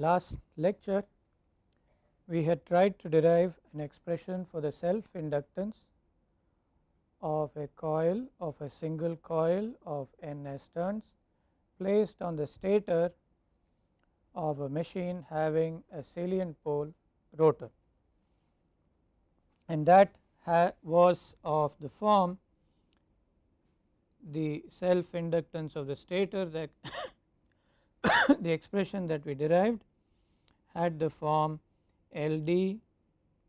Last lecture we had tried to derive an expression for the self inductance of a coil of a single coil of ns turns placed on the stator of a machine having a salient pole rotor and that was of the form the self inductance of the stator that the expression that we derived had the form LD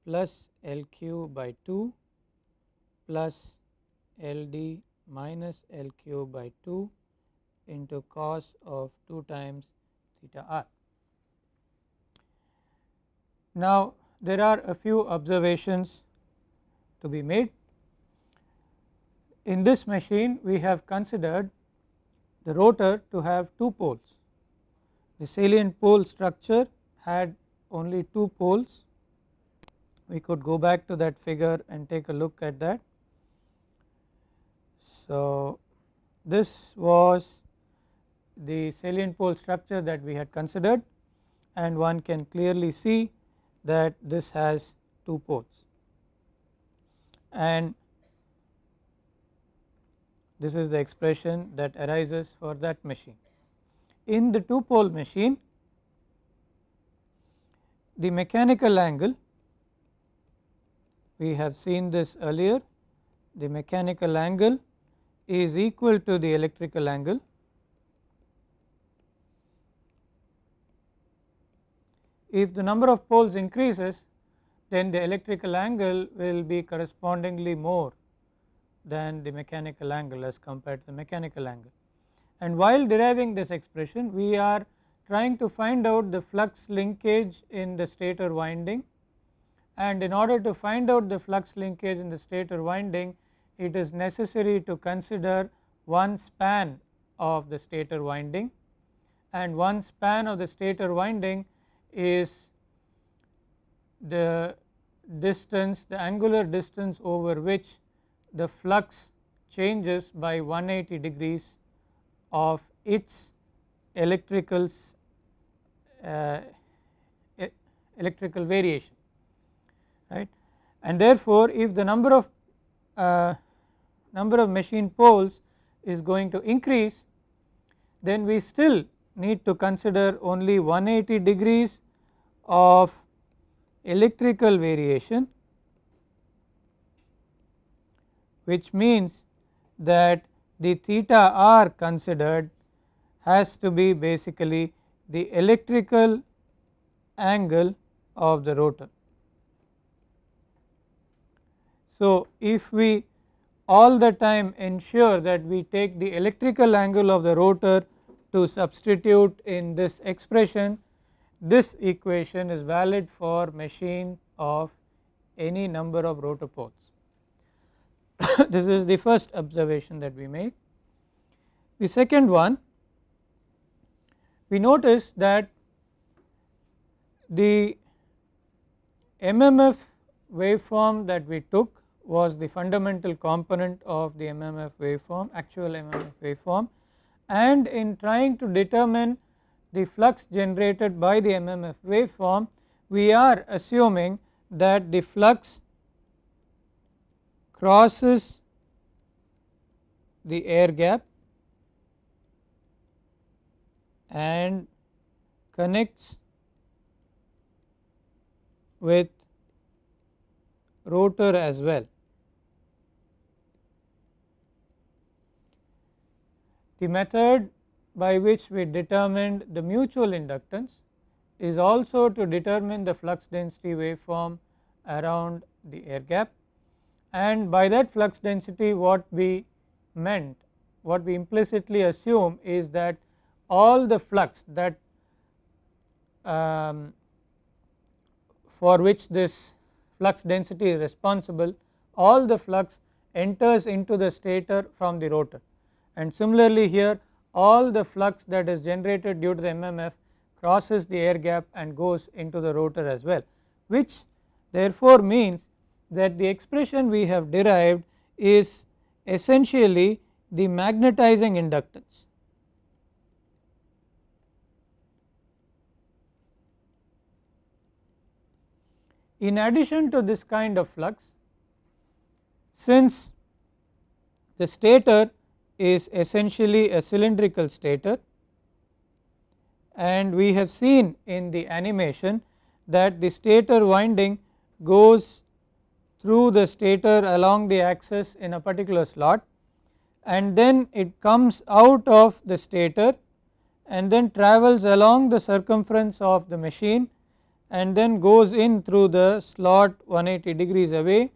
plus LQ by 2 plus LD minus LQ by 2 into cos of 2 times theta r. Now, there are a few observations to be made. In this machine we have considered the rotor to have two poles, the salient pole structure had only two poles we could go back to that figure and take a look at that. So, this was the salient pole structure that we had considered and one can clearly see that this has two poles and this is the expression that arises for that machine. In the two pole machine the mechanical angle we have seen this earlier the mechanical angle is equal to the electrical angle if the number of poles increases then the electrical angle will be correspondingly more than the mechanical angle as compared to the mechanical angle. And while deriving this expression we are trying to find out the flux linkage in the stator winding and in order to find out the flux linkage in the stator winding it is necessary to consider one span of the stator winding and one span of the stator winding is the distance the angular distance over which the flux changes by 180 degrees of its electrical uh, electrical variation right and therefore if the number of uh, number of machine poles is going to increase then we still need to consider only 180 degrees of electrical variation which means that the theta r considered has to be basically the electrical angle of the rotor. So, if we all the time ensure that we take the electrical angle of the rotor to substitute in this expression, this equation is valid for machine of any number of rotor poles. this is the first observation that we make. The second one we notice that the MMF waveform that we took was the fundamental component of the MMF waveform actual MMF waveform and in trying to determine the flux generated by the MMF waveform we are assuming that the flux crosses the air gap and connects with rotor as well. The method by which we determined the mutual inductance is also to determine the flux density waveform around the air gap and by that flux density what we meant what we implicitly assume is that all the flux that um, for which this flux density is responsible all the flux enters into the stator from the rotor and similarly here all the flux that is generated due to the MMF crosses the air gap and goes into the rotor as well which therefore means that the expression we have derived is essentially the magnetizing inductance In addition to this kind of flux since the stator is essentially a cylindrical stator and we have seen in the animation that the stator winding goes through the stator along the axis in a particular slot and then it comes out of the stator and then travels along the circumference of the machine and then goes in through the slot 180 degrees away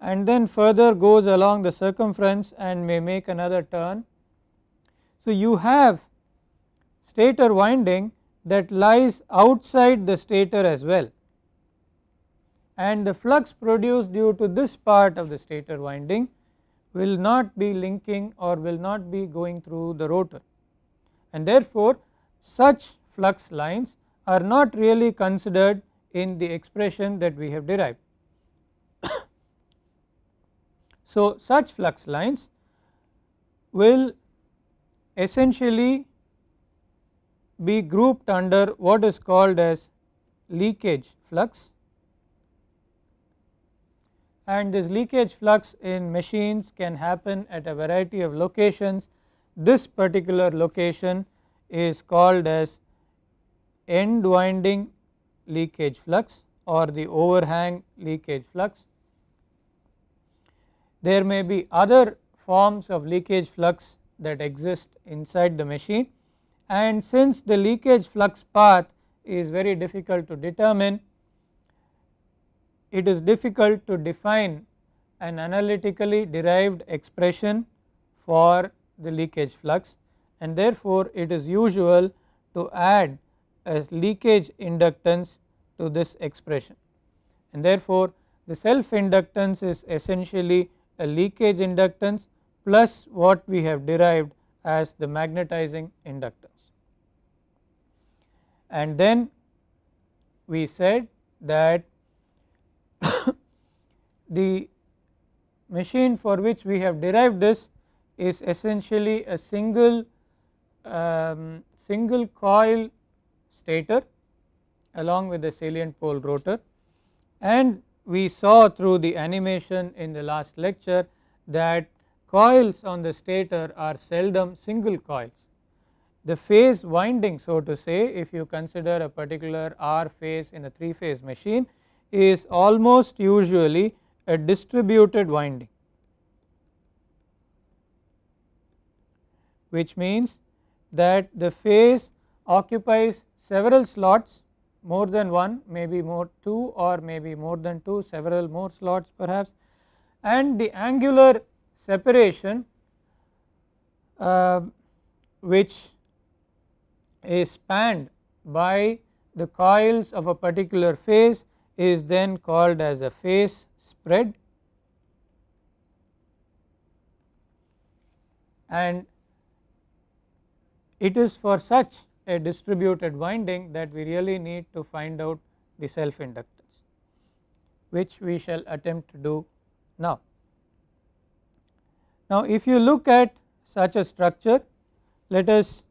and then further goes along the circumference and may make another turn. So, you have stator winding that lies outside the stator as well and the flux produced due to this part of the stator winding will not be linking or will not be going through the rotor and therefore, such flux lines are not really considered in the expression that we have derived. so, such flux lines will essentially be grouped under what is called as leakage flux and this leakage flux in machines can happen at a variety of locations. This particular location is called as end winding leakage flux or the overhang leakage flux. There may be other forms of leakage flux that exist inside the machine and since the leakage flux path is very difficult to determine, it is difficult to define an analytically derived expression for the leakage flux and therefore it is usual to add as leakage inductance to this expression and therefore the self inductance is essentially a leakage inductance plus what we have derived as the magnetizing inductance. And then we said that the machine for which we have derived this is essentially a single um, single coil stator along with the salient pole rotor and we saw through the animation in the last lecture that coils on the stator are seldom single coils. The phase winding so to say if you consider a particular R phase in a 3 phase machine is almost usually a distributed winding which means that the phase occupies several slots more than one maybe more 2 or maybe more than 2 several more slots perhaps and the angular separation uh, which is spanned by the coils of a particular phase is then called as a phase spread and it is for such a distributed winding that we really need to find out the self inductance which we shall attempt to do now. Now if you look at such a structure let us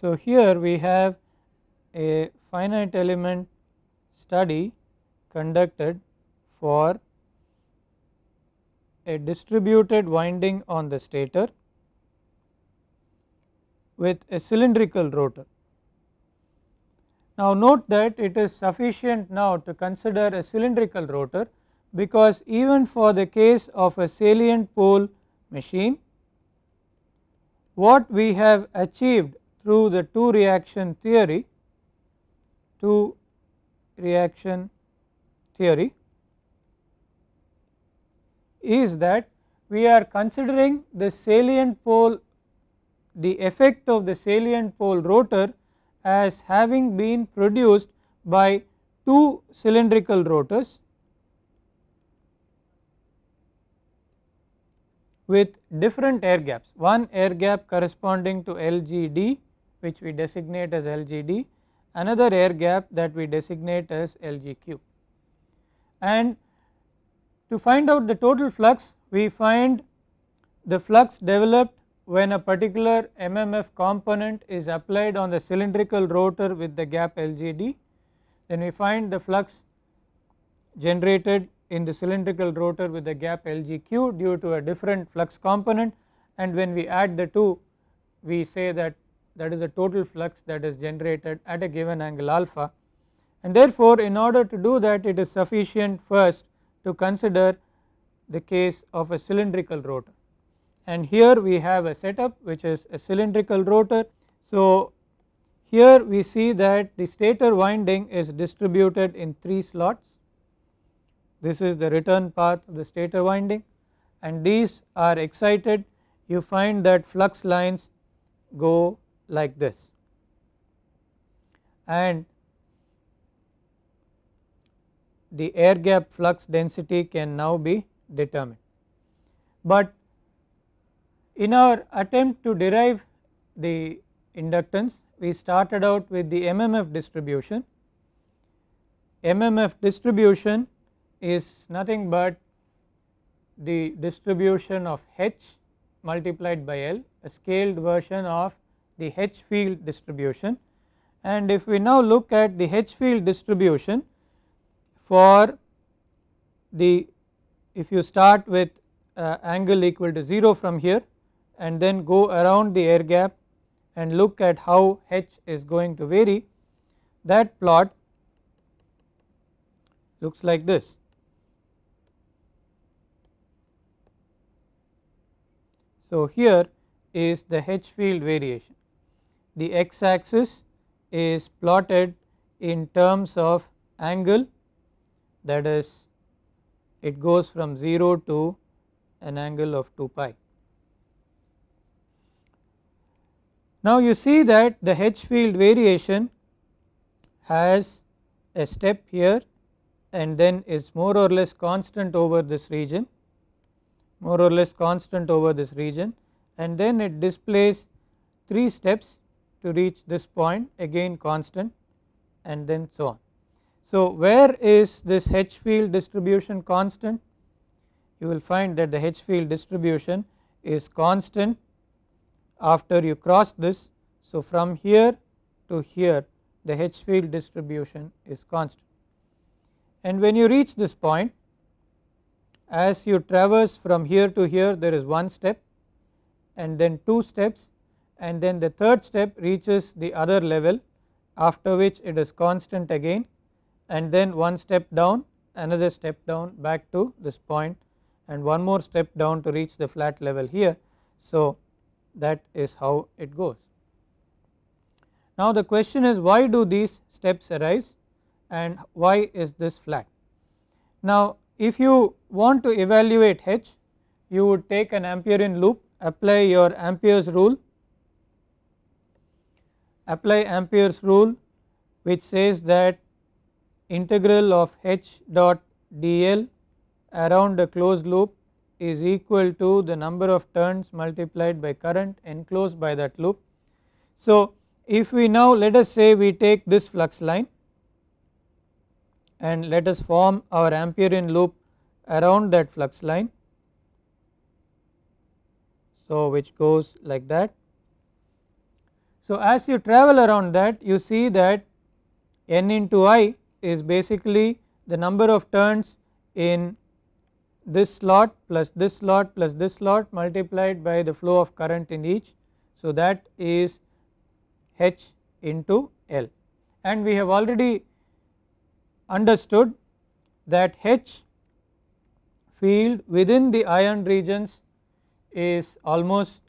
so here we have a finite element study conducted for a distributed winding on the stator with a cylindrical rotor. Now note that it is sufficient now to consider a cylindrical rotor because even for the case of a salient pole machine what we have achieved through the two reaction theory two reaction theory is that we are considering the salient pole the effect of the salient pole rotor as having been produced by two cylindrical rotors with different air gaps, one air gap corresponding to LGD which we designate as LGD, another air gap that we designate as LGQ. And to find out the total flux we find the flux developed when a particular MMF component is applied on the cylindrical rotor with the gap LGD then we find the flux generated in the cylindrical rotor with the gap LGQ due to a different flux component and when we add the two we say that that is the total flux that is generated at a given angle alpha and therefore in order to do that it is sufficient first to consider the case of a cylindrical rotor and here we have a setup which is a cylindrical rotor. So here we see that the stator winding is distributed in 3 slots. This is the return path of the stator winding and these are excited you find that flux lines go like this and the air gap flux density can now be determined. But in our attempt to derive the inductance we started out with the MMF distribution. MMF distribution is nothing but the distribution of H multiplied by L a scaled version of the H field distribution and if we now look at the H field distribution for the if you start with uh, angle equal to 0 from here and then go around the air gap and look at how H is going to vary that plot looks like this. So, here is the H field variation the x axis is plotted in terms of angle that is it goes from 0 to an angle of 2 pi. Now, you see that the H field variation has a step here and then is more or less constant over this region more or less constant over this region and then it displays 3 steps to reach this point again constant and then so on. So, where is this H field distribution constant? You will find that the H field distribution is constant after you cross this. So, from here to here the H field distribution is constant and when you reach this point as you traverse from here to here there is one step and then two steps and then the third step reaches the other level after which it is constant again and then one step down another step down back to this point and one more step down to reach the flat level here. So, that is how it goes. Now the question is why do these steps arise and why is this flat? Now if you want to evaluate H you would take an Amperean loop apply your Ampere's rule apply Ampere's rule which says that integral of H dot dl around a closed loop is equal to the number of turns multiplied by current enclosed by that loop. So, if we now let us say we take this flux line and let us form our Amperian loop around that flux line. So, which goes like that. So, as you travel around that you see that n into i is basically the number of turns in this lot plus this lot plus this lot multiplied by the flow of current in each. So, that is H into L and we have already understood that H field within the ion regions is almost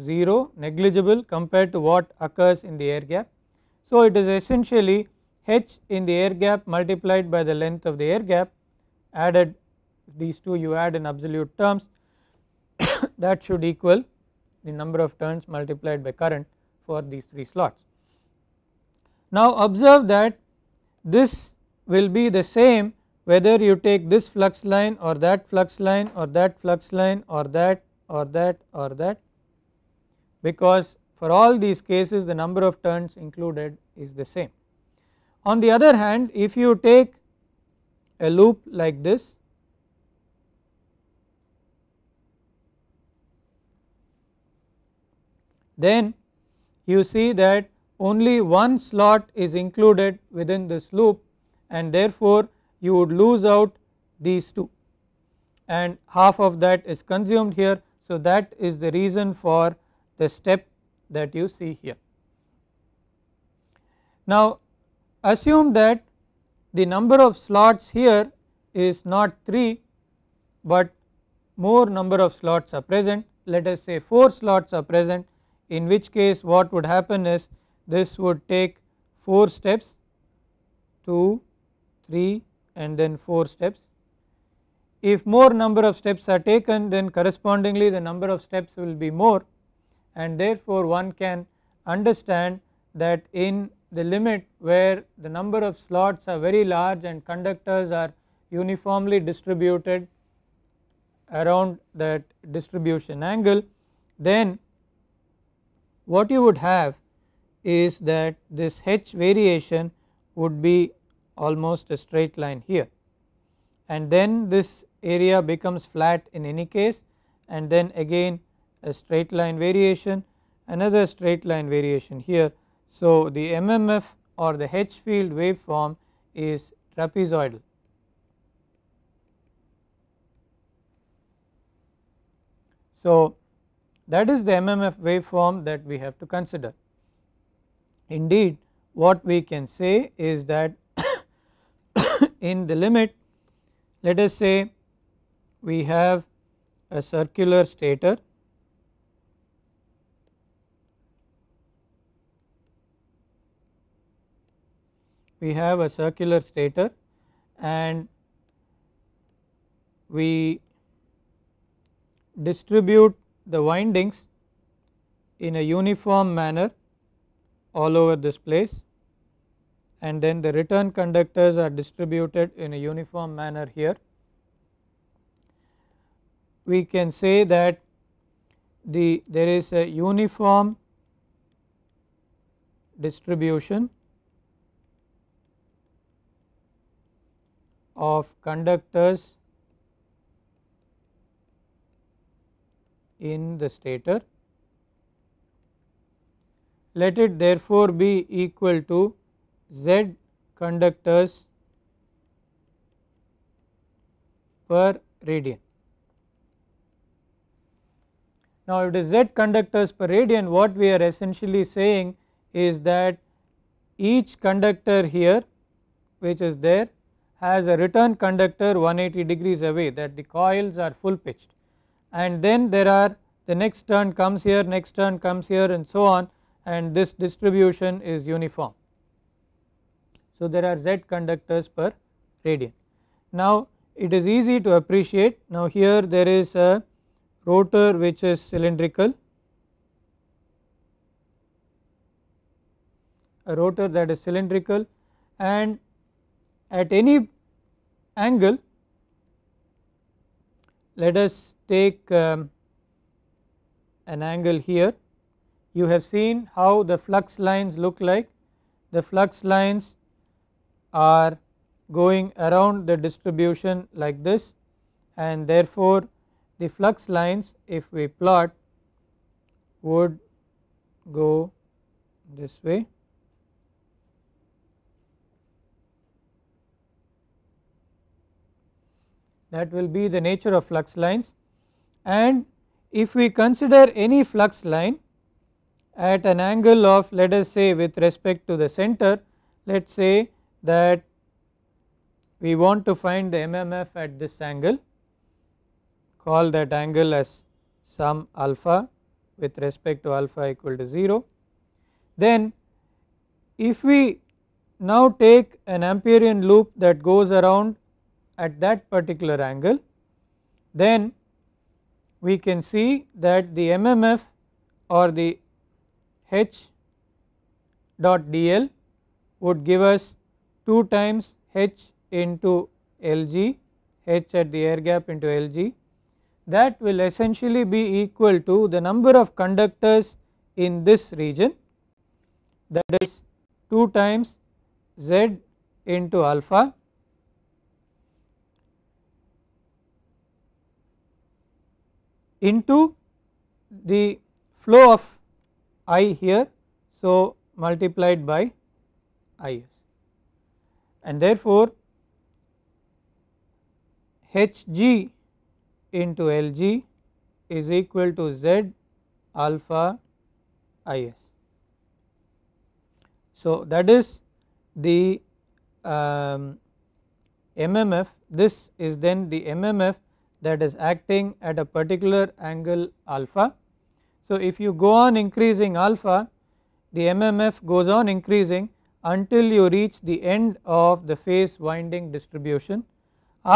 0 negligible compared to what occurs in the air gap. So, it is essentially H in the air gap multiplied by the length of the air gap added these two you add in absolute terms that should equal the number of turns multiplied by current for these 3 slots. Now observe that this will be the same whether you take this flux line or that flux line or that flux line or that or that or that because for all these cases the number of turns included is the same. On the other hand if you take a loop like this then you see that only one slot is included within this loop and therefore you would lose out these two and half of that is consumed here. So, that is the reason for the step that you see here. Now, assume that the number of slots here is not 3, but more number of slots are present let us say 4 slots are present in which case what would happen is this would take 4 steps 2, 3 and then 4 steps. If more number of steps are taken then correspondingly the number of steps will be more and therefore one can understand that in the limit where the number of slots are very large and conductors are uniformly distributed around that distribution angle then what you would have is that this H variation would be almost a straight line here and then this area becomes flat in any case and then again a straight line variation another straight line variation here. So, the MMF or the H field waveform is trapezoidal. So, that is the MMF waveform that we have to consider. Indeed what we can say is that in the limit let us say we have a circular stator we have a circular stator and we distribute the windings in a uniform manner all over this place and then the return conductors are distributed in a uniform manner here. We can say that the there is a uniform distribution of conductors in the stator. Let it therefore be equal to Z conductors per radian. Now, if it is Z conductors per radian what we are essentially saying is that each conductor here which is there has a return conductor 180 degrees away that the coils are full pitched and then there are the next turn comes here, next turn comes here and so on and this distribution is uniform. So, there are z conductors per radian. Now, it is easy to appreciate now here there is a rotor which is cylindrical a rotor that is cylindrical and at any angle let us take um, an angle here you have seen how the flux lines look like the flux lines are going around the distribution like this and therefore the flux lines if we plot would go this way that will be the nature of flux lines and if we consider any flux line at an angle of let us say with respect to the center let us say that we want to find the MMF at this angle call that angle as some alpha with respect to alpha equal to 0. Then if we now take an Amperian loop that goes around at that particular angle then we can see that the MMF or the H dot dl would give us 2 times H into Lg H at the air gap into Lg that will essentially be equal to the number of conductors in this region that is 2 times Z into alpha into the flow of I here. So, multiplied by I s and therefore, H g into L g is equal to Z alpha I s. So, that is the um, MMF this is then the MMF that is acting at a particular angle alpha. So, if you go on increasing alpha the MMF goes on increasing until you reach the end of the phase winding distribution.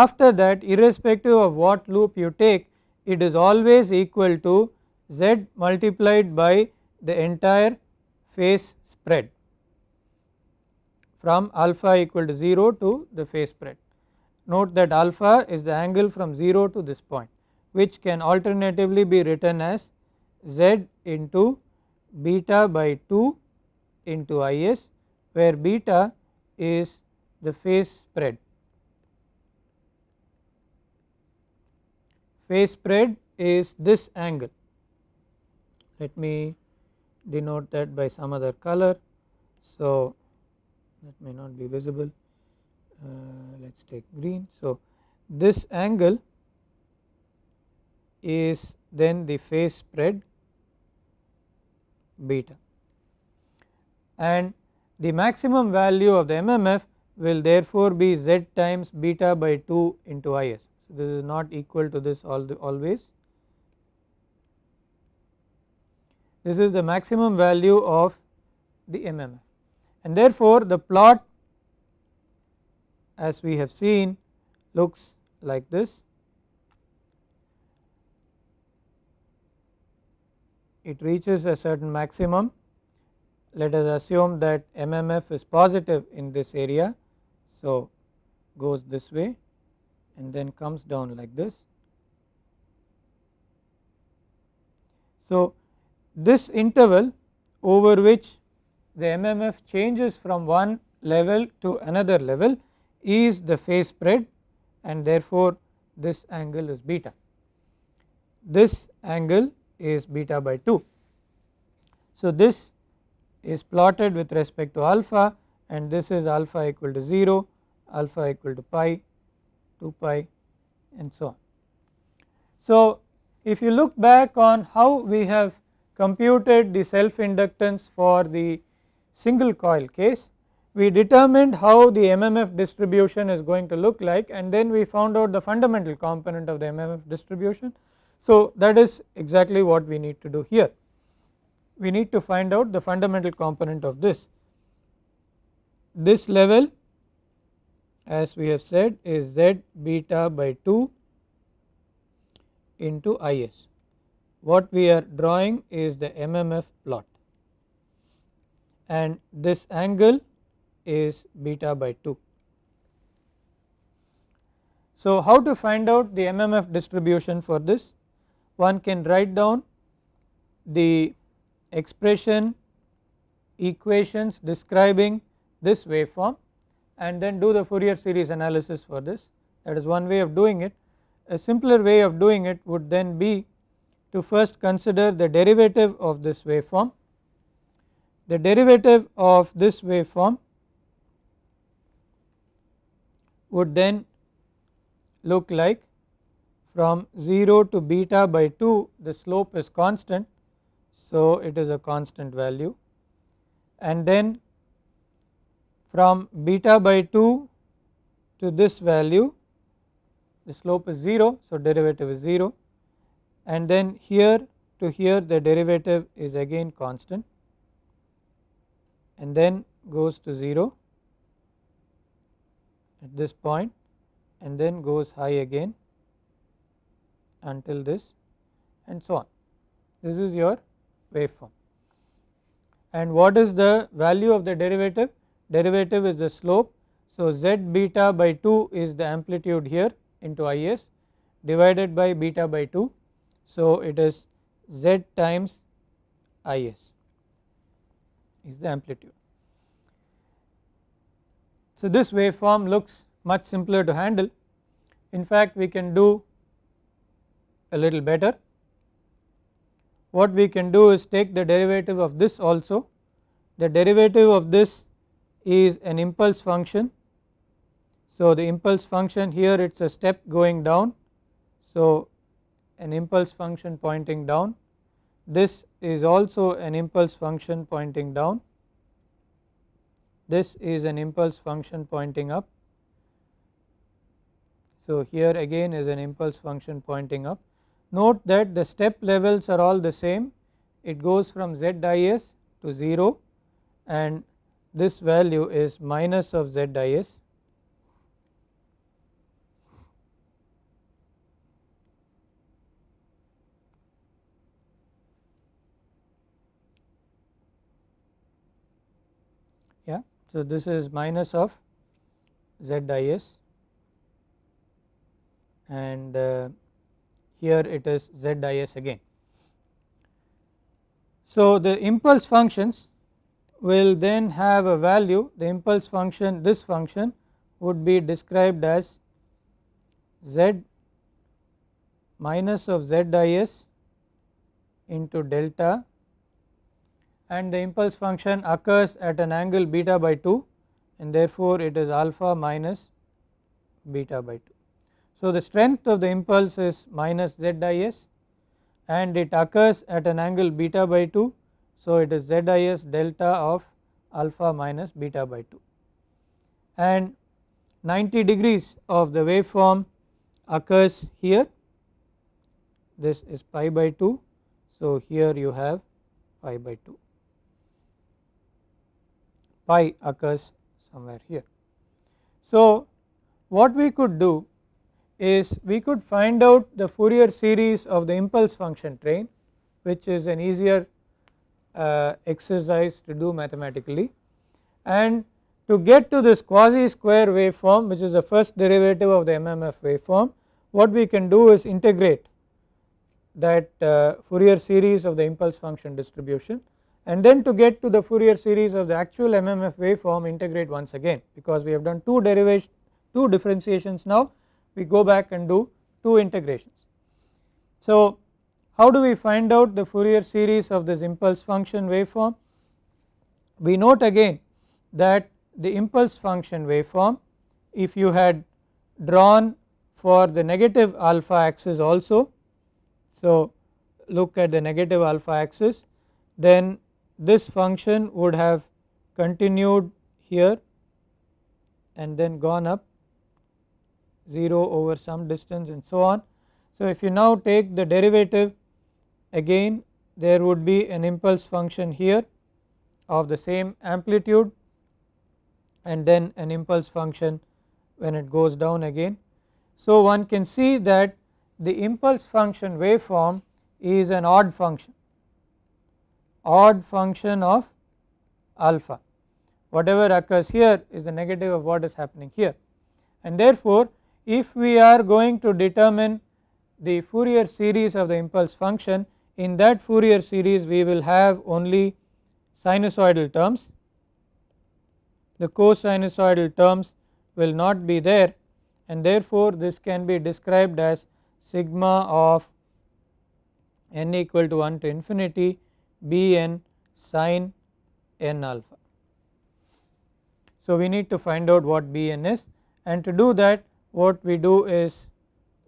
After that irrespective of what loop you take it is always equal to z multiplied by the entire phase spread from alpha equal to 0 to the phase spread. Note that alpha is the angle from 0 to this point which can alternatively be written as z into beta by 2 into is where beta is the phase spread. Phase spread is this angle. Let me denote that by some other color. So, that may not be visible. Uh, let us take green. So, this angle is then the phase spread beta and the maximum value of the MMF will therefore be z times beta by 2 into is. So, this is not equal to this all always. This is the maximum value of the MMF and therefore, the plot as we have seen looks like this. It reaches a certain maximum let us assume that MMF is positive in this area. So, goes this way and then comes down like this. So, this interval over which the MMF changes from one level to another level is the phase spread and therefore this angle is beta. This angle is beta by 2. So, this is plotted with respect to alpha and this is alpha equal to 0, alpha equal to pi, 2 pi and so on. So, if you look back on how we have computed the self inductance for the single coil case we determined how the MMF distribution is going to look like and then we found out the fundamental component of the MMF distribution. So that is exactly what we need to do here. We need to find out the fundamental component of this. This level as we have said is Z beta by 2 into IS. What we are drawing is the MMF plot and this angle is beta by 2. So, how to find out the MMF distribution for this? One can write down the expression equations describing this waveform and then do the Fourier series analysis for this that is one way of doing it. A simpler way of doing it would then be to first consider the derivative of this waveform. The derivative of this waveform would then look like from 0 to beta by 2 the slope is constant. So, it is a constant value and then from beta by 2 to this value the slope is 0. So, derivative is 0 and then here to here the derivative is again constant and then goes to 0 at this point and then goes high again until this and so on. This is your waveform. And what is the value of the derivative? Derivative is the slope. So, z beta by 2 is the amplitude here into I s divided by beta by 2. So, it is z times I s is the amplitude. So this waveform looks much simpler to handle in fact we can do a little better. What we can do is take the derivative of this also the derivative of this is an impulse function. So the impulse function here it is a step going down so an impulse function pointing down this is also an impulse function pointing down this is an impulse function pointing up. So, here again is an impulse function pointing up. Note that the step levels are all the same. It goes from ZIS to 0 and this value is minus of ZIS So, this is minus of z i s and uh, here it is z i s again. So, the impulse functions will then have a value the impulse function this function would be described as z minus of z i s into delta and the impulse function occurs at an angle beta by 2 and therefore, it is alpha minus beta by 2. So, the strength of the impulse is minus zis and it occurs at an angle beta by 2. So, it is zis delta of alpha minus beta by 2 and 90 degrees of the waveform occurs here this is pi by 2. So, here you have pi by 2 pi occurs somewhere here. So, what we could do is we could find out the Fourier series of the impulse function train which is an easier uh, exercise to do mathematically and to get to this quasi square waveform which is the first derivative of the MMF waveform what we can do is integrate that uh, Fourier series of the impulse function distribution and then to get to the Fourier series of the actual MMF waveform integrate once again because we have done two derivation two differentiations now we go back and do two integrations. So how do we find out the Fourier series of this impulse function waveform? We note again that the impulse function waveform if you had drawn for the negative alpha axis also. So look at the negative alpha axis then this function would have continued here and then gone up 0 over some distance and so on. So, if you now take the derivative again there would be an impulse function here of the same amplitude and then an impulse function when it goes down again. So, one can see that the impulse function waveform is an odd function odd function of alpha. Whatever occurs here is the negative of what is happening here and therefore if we are going to determine the Fourier series of the impulse function in that Fourier series we will have only sinusoidal terms the cosinusoidal terms will not be there and therefore this can be described as sigma of n equal to 1 to infinity b n sine n alpha. So, we need to find out what b n is and to do that what we do is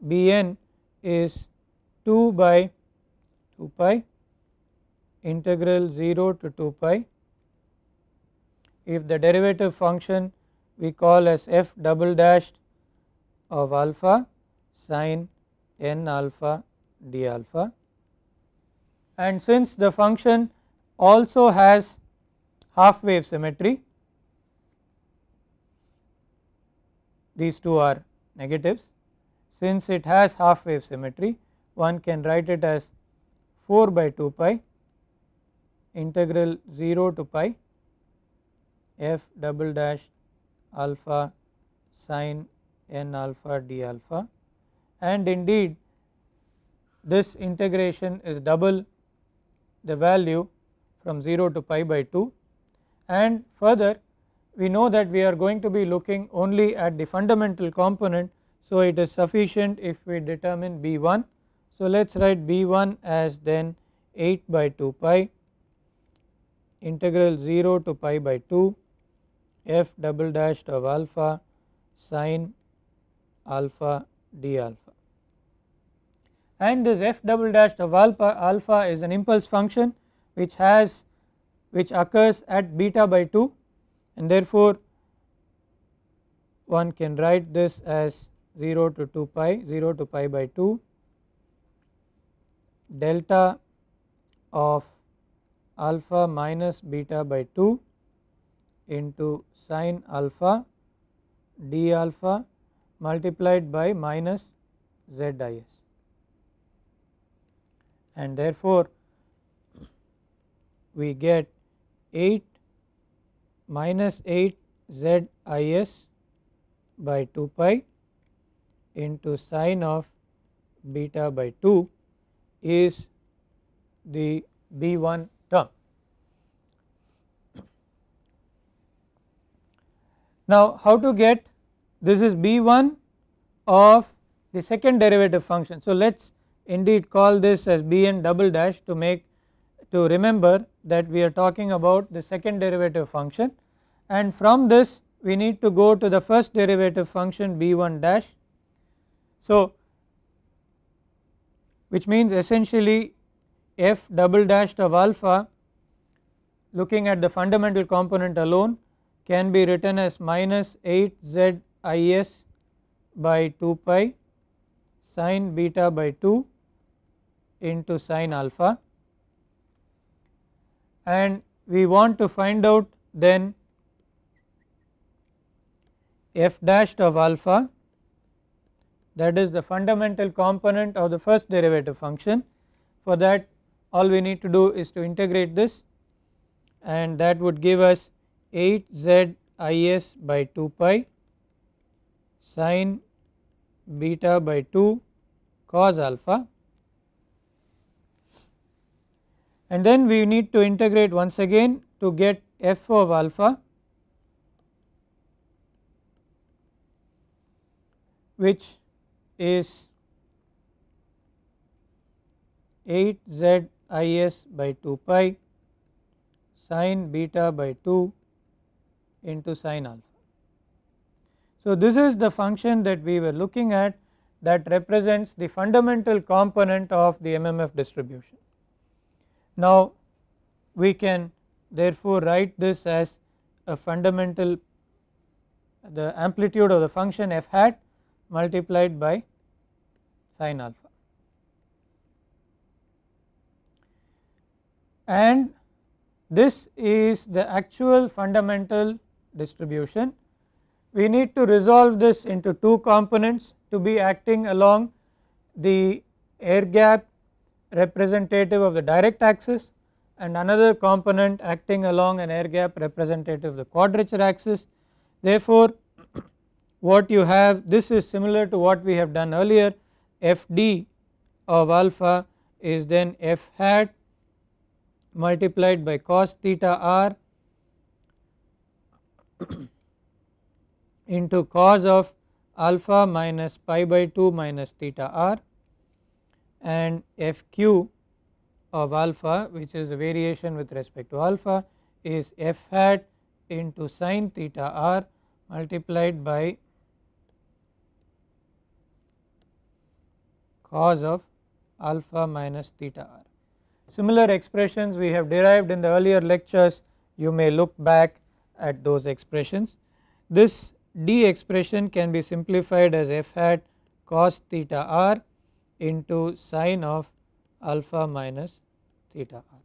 b n is 2 by 2 pi integral 0 to 2 pi if the derivative function we call as f double dashed of alpha sine n alpha d alpha and since the function also has half wave symmetry these two are negatives since it has half wave symmetry one can write it as 4 by 2 pi integral 0 to pi f double dash alpha sine n alpha d alpha and indeed this integration is double the value from 0 to pi by 2 and further we know that we are going to be looking only at the fundamental component. So, it is sufficient if we determine B 1. So, let us write B 1 as then 8 by 2 pi integral 0 to pi by 2 f double dash of alpha sine alpha d alpha and this f double dash of alpha, alpha is an impulse function which has which occurs at beta by 2 and therefore one can write this as 0 to 2 pi 0 to pi by 2 delta of alpha minus beta by 2 into sine alpha d alpha multiplied by minus z is and therefore we get 8 minus 8 z i s by 2 pi into sine of beta by 2 is the B 1 term. Now, how to get this is B 1 of the second derivative function. So, let us indeed call this as Bn double dash to make to remember that we are talking about the second derivative function and from this we need to go to the first derivative function b1 dash. So, which means essentially f double dash of alpha looking at the fundamental component alone can be written as minus 8 z i s by 2 pi sine beta by 2 into sine alpha and we want to find out then f dash of alpha that is the fundamental component of the first derivative function. For that all we need to do is to integrate this and that would give us 8 z i s by 2 pi sine beta by 2 cos alpha and then we need to integrate once again to get f of alpha which is 8 z i s by 2 pi sine beta by 2 into sine alpha. So, this is the function that we were looking at that represents the fundamental component of the MMF distribution. Now we can therefore write this as a fundamental the amplitude of the function f hat multiplied by sine alpha. And this is the actual fundamental distribution. We need to resolve this into two components to be acting along the air gap representative of the direct axis and another component acting along an air gap representative of the quadrature axis. Therefore, what you have this is similar to what we have done earlier Fd of alpha is then f hat multiplied by cos theta r into cos of alpha minus pi by 2 minus theta r and fq of alpha which is a variation with respect to alpha is f hat into sine theta r multiplied by cos of alpha minus theta r. Similar expressions we have derived in the earlier lectures you may look back at those expressions. This d expression can be simplified as f hat cos theta r into sine of alpha minus theta r.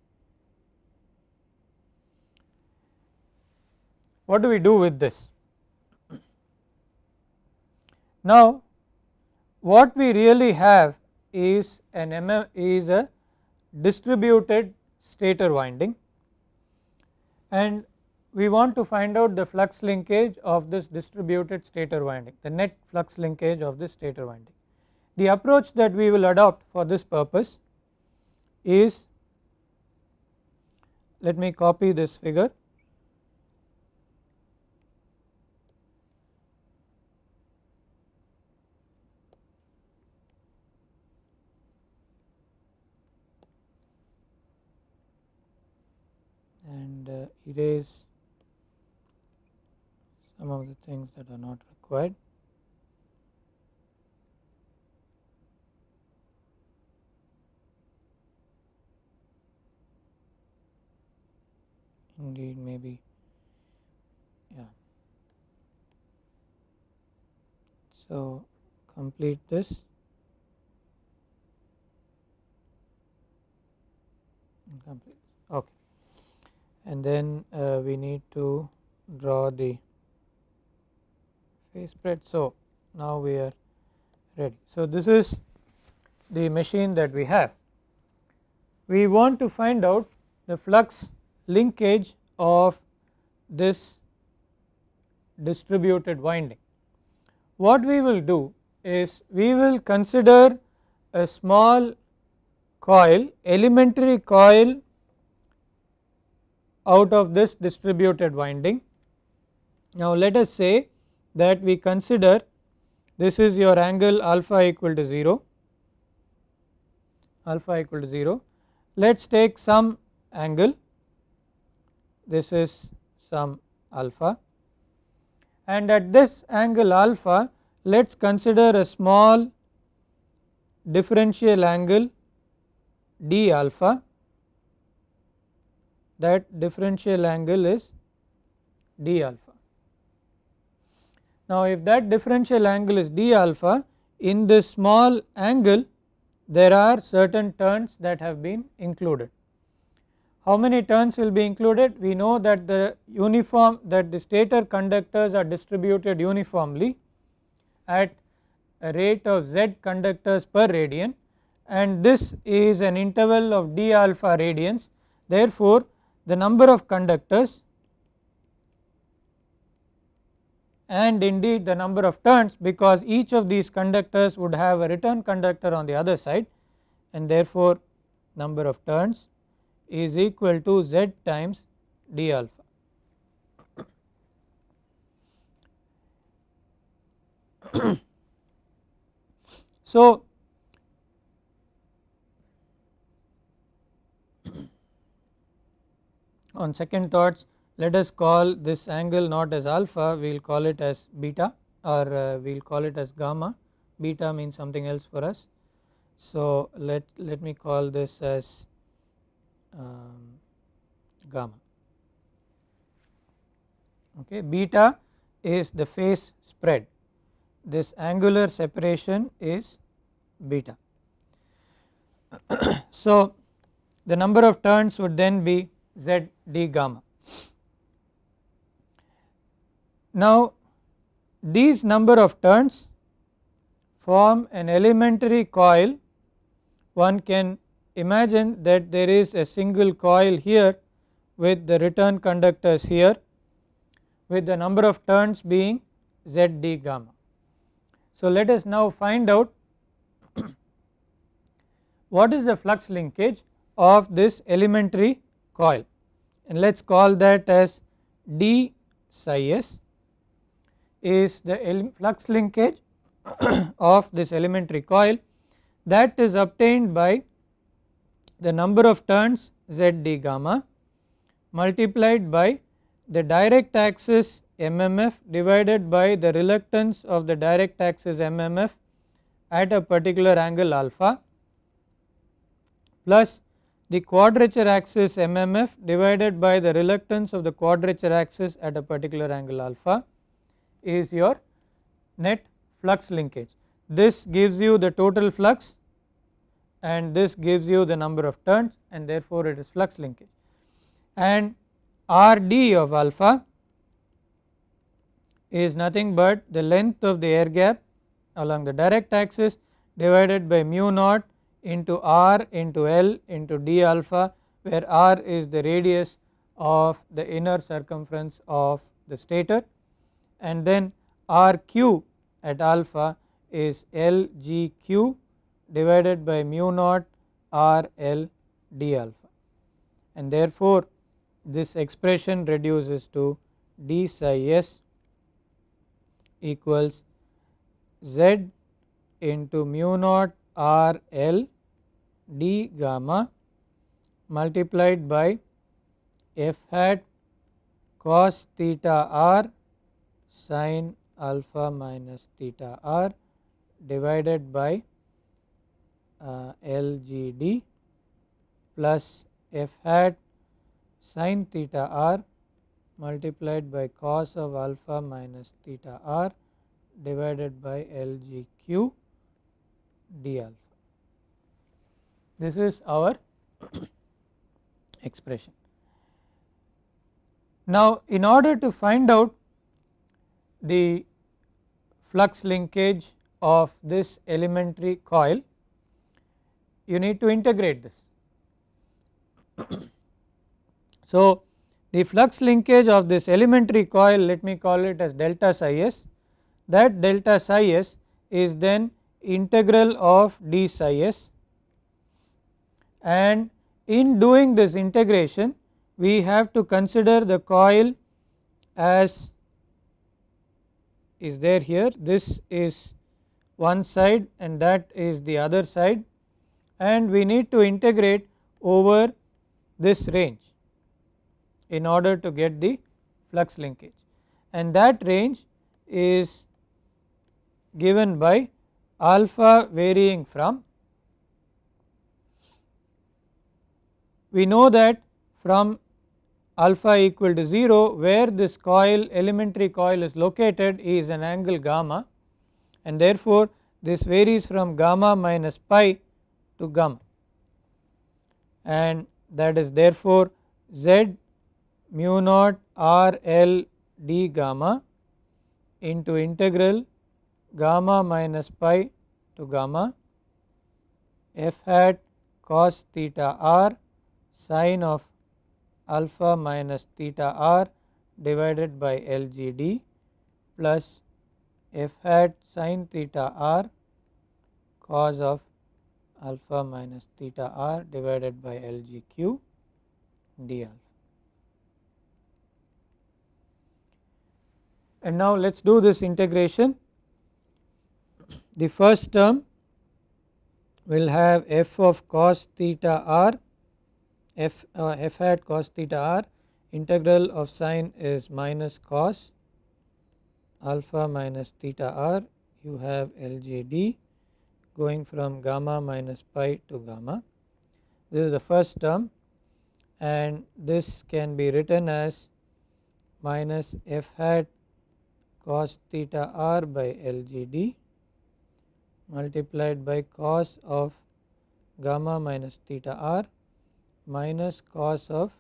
What do we do with this? Now what we really have is an MM is a distributed stator winding and we want to find out the flux linkage of this distributed stator winding, the net flux linkage of this stator winding. The approach that we will adopt for this purpose is let me copy this figure and uh, erase some of the things that are not required. indeed maybe yeah so complete this complete okay and then uh, we need to draw the face spread so now we are ready so this is the machine that we have we want to find out the flux linkage of this distributed winding. What we will do is we will consider a small coil elementary coil out of this distributed winding. Now, let us say that we consider this is your angle alpha equal to 0 alpha equal to 0 let us take some angle this is some alpha and at this angle alpha let us consider a small differential angle d alpha that differential angle is d alpha. Now, if that differential angle is d alpha in this small angle there are certain turns that have been included. How many turns will be included? We know that the uniform that the stator conductors are distributed uniformly at a rate of z conductors per radian and this is an interval of d alpha radians. Therefore, the number of conductors and indeed the number of turns because each of these conductors would have a return conductor on the other side and therefore number of turns is equal to z times d alpha. so, on second thoughts let us call this angle not as alpha we will call it as beta or uh, we will call it as gamma beta means something else for us. So, let, let me call this as um, gamma. Okay. Beta is the phase spread, this angular separation is beta. so, the number of turns would then be z d gamma. Now, these number of turns form an elementary coil one can imagine that there is a single coil here with the return conductors here with the number of turns being Zd gamma. So, let us now find out what is the flux linkage of this elementary coil and let us call that as d psi s is the flux linkage of this elementary coil that is obtained by the number of turns z d gamma multiplied by the direct axis MMF divided by the reluctance of the direct axis MMF at a particular angle alpha plus the quadrature axis MMF divided by the reluctance of the quadrature axis at a particular angle alpha is your net flux linkage. This gives you the total flux and this gives you the number of turns and therefore it is flux linkage and Rd of alpha is nothing but the length of the air gap along the direct axis divided by mu naught into r into l into d alpha where r is the radius of the inner circumference of the stator and then rq at alpha is lgq divided by mu naught R L d alpha and therefore, this expression reduces to d psi s equals z into mu naught R L d gamma multiplied by f hat cos theta r sin alpha minus theta r divided by uh, LGD plus f hat sine theta r multiplied by cos of alpha minus theta r divided by LGQ alpha. This is our expression. Now, in order to find out the flux linkage of this elementary coil you need to integrate this. so, the flux linkage of this elementary coil let me call it as delta psi s that delta psi s is then integral of d psi s and in doing this integration we have to consider the coil as is there here this is one side and that is the other side and we need to integrate over this range in order to get the flux linkage and that range is given by alpha varying from we know that from alpha equal to 0 where this coil elementary coil is located is an angle gamma and therefore this varies from gamma minus pi to gamma and that is therefore Z mu naught R L d gamma into integral gamma minus pi to gamma f hat cos theta r sine of alpha minus theta r divided by LGD plus f hat sine theta r cos of alpha minus theta r divided by Lg d alpha. And now let us do this integration. The first term will have f of cos theta r f, uh, f hat cos theta r integral of sine is minus cos alpha minus theta r you have LJD going from gamma minus pi to gamma. This is the first term and this can be written as minus f hat cos theta r by LGD multiplied by cos of gamma minus theta r minus cos of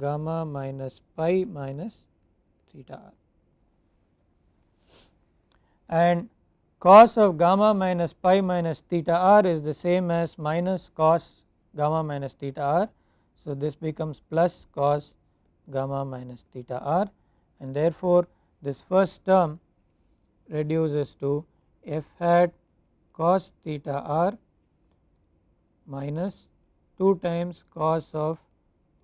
gamma minus pi minus theta r. And cos of gamma minus pi minus theta r is the same as minus cos gamma minus theta r. So, this becomes plus cos gamma minus theta r and therefore, this first term reduces to f hat cos theta r minus 2 times cos of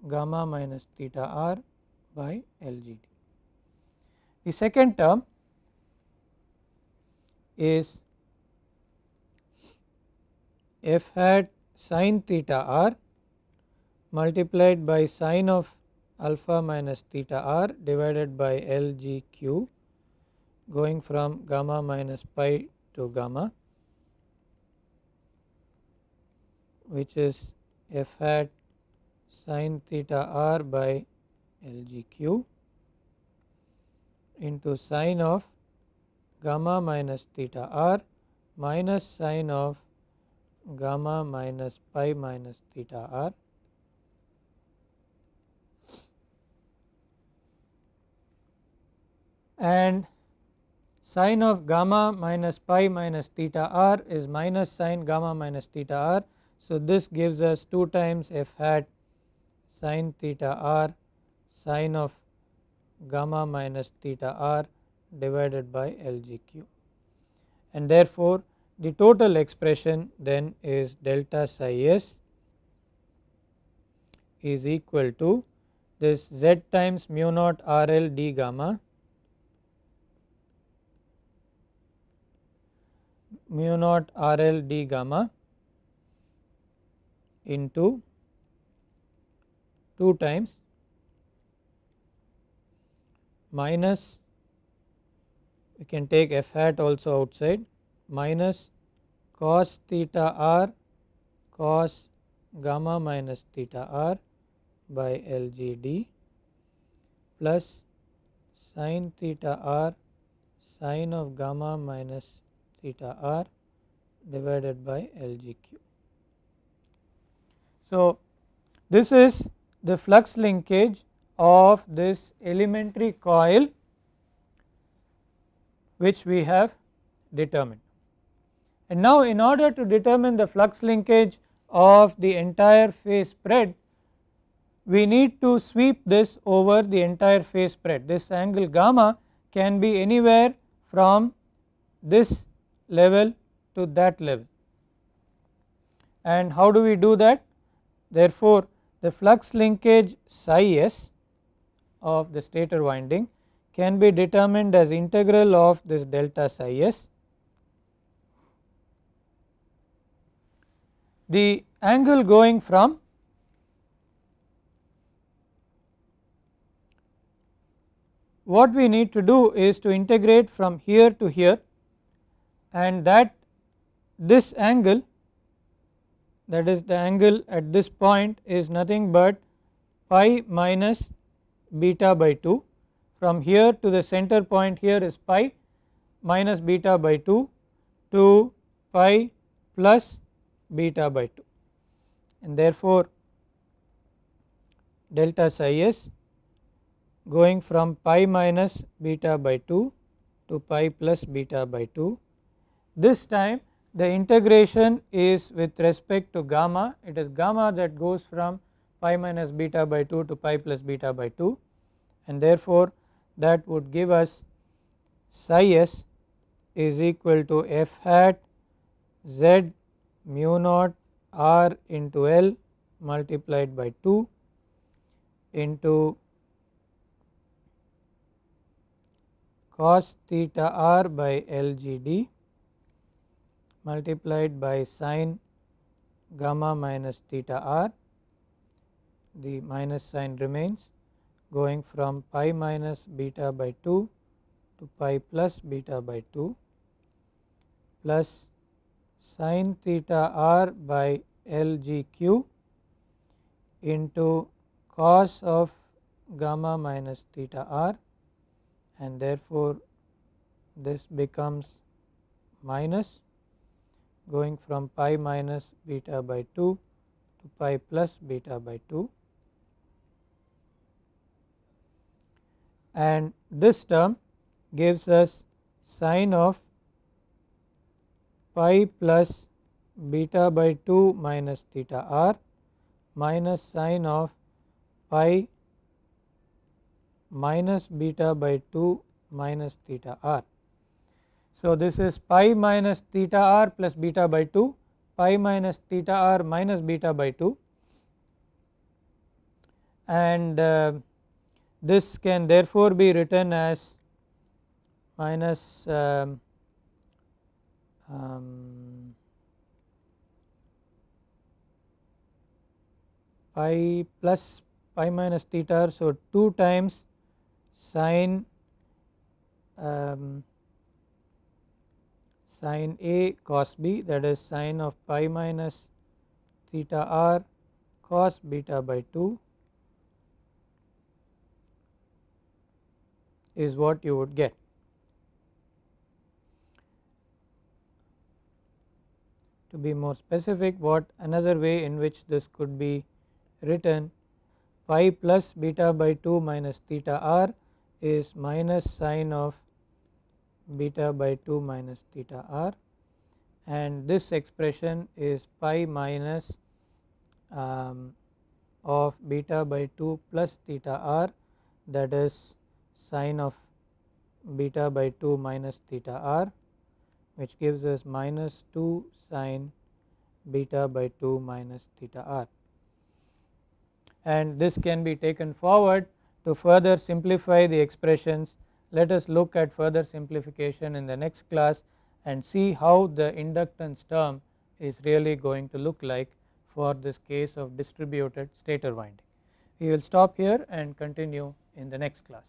gamma minus theta r by LGD. The second term is f hat sine theta r multiplied by sine of alpha minus theta r divided by L G Q going from gamma minus pi to gamma which is f hat sine theta r by L G Q into sine of gamma minus theta r minus sine of gamma minus pi minus theta r. and sine of gamma minus pi minus theta r is minus sine gamma minus theta r. So, this gives us 2 times f hat sine theta r sine of gamma minus theta r divided by LGQ and therefore the total expression then is delta psi s is equal to this z times mu naught RL d gamma mu naught RL d gamma into 2 times minus we can take f hat also outside minus cos theta r cos gamma minus theta r by LGD plus sine theta r sine of gamma minus theta r divided by LGQ. So, this is the flux linkage of this elementary coil which we have determined. And now in order to determine the flux linkage of the entire phase spread we need to sweep this over the entire phase spread. This angle gamma can be anywhere from this level to that level. And how do we do that? Therefore, the flux linkage psi s of the stator winding can be determined as integral of this delta psi s. The angle going from what we need to do is to integrate from here to here and that this angle that is the angle at this point is nothing but pi minus beta by 2 from here to the center point here is pi minus beta by 2 to pi plus beta by 2 and therefore delta psi is going from pi minus beta by 2 to pi plus beta by 2. This time the integration is with respect to gamma it is gamma that goes from pi minus beta by 2 to pi plus beta by 2 and therefore that would give us psi s is equal to f hat z mu naught r into L multiplied by 2 into cos theta r by LGD multiplied by sine gamma minus theta r the minus sign remains going from pi minus beta by 2 to pi plus beta by 2 plus sine theta r by LGQ into cos of gamma minus theta r and therefore this becomes minus going from pi minus beta by 2 to pi plus beta by 2 and this term gives us sine of pi plus beta by 2 minus theta r minus sine of pi minus beta by 2 minus theta r. So, this is pi minus theta r plus beta by 2 pi minus theta r minus beta by 2 and uh, this can therefore be written as minus um, um, pi plus pi minus theta. So, 2 times sine um, sine a cos b that is sine of pi minus theta r cos beta by 2 is what you would get. To be more specific what another way in which this could be written pi plus beta by 2 minus theta r is minus sine of beta by 2 minus theta r and this expression is pi minus um, of beta by 2 plus theta r that is sine of beta by 2 minus theta r which gives us minus 2 sine beta by 2 minus theta r. And this can be taken forward to further simplify the expressions. Let us look at further simplification in the next class and see how the inductance term is really going to look like for this case of distributed stator winding. We will stop here and continue in the next class.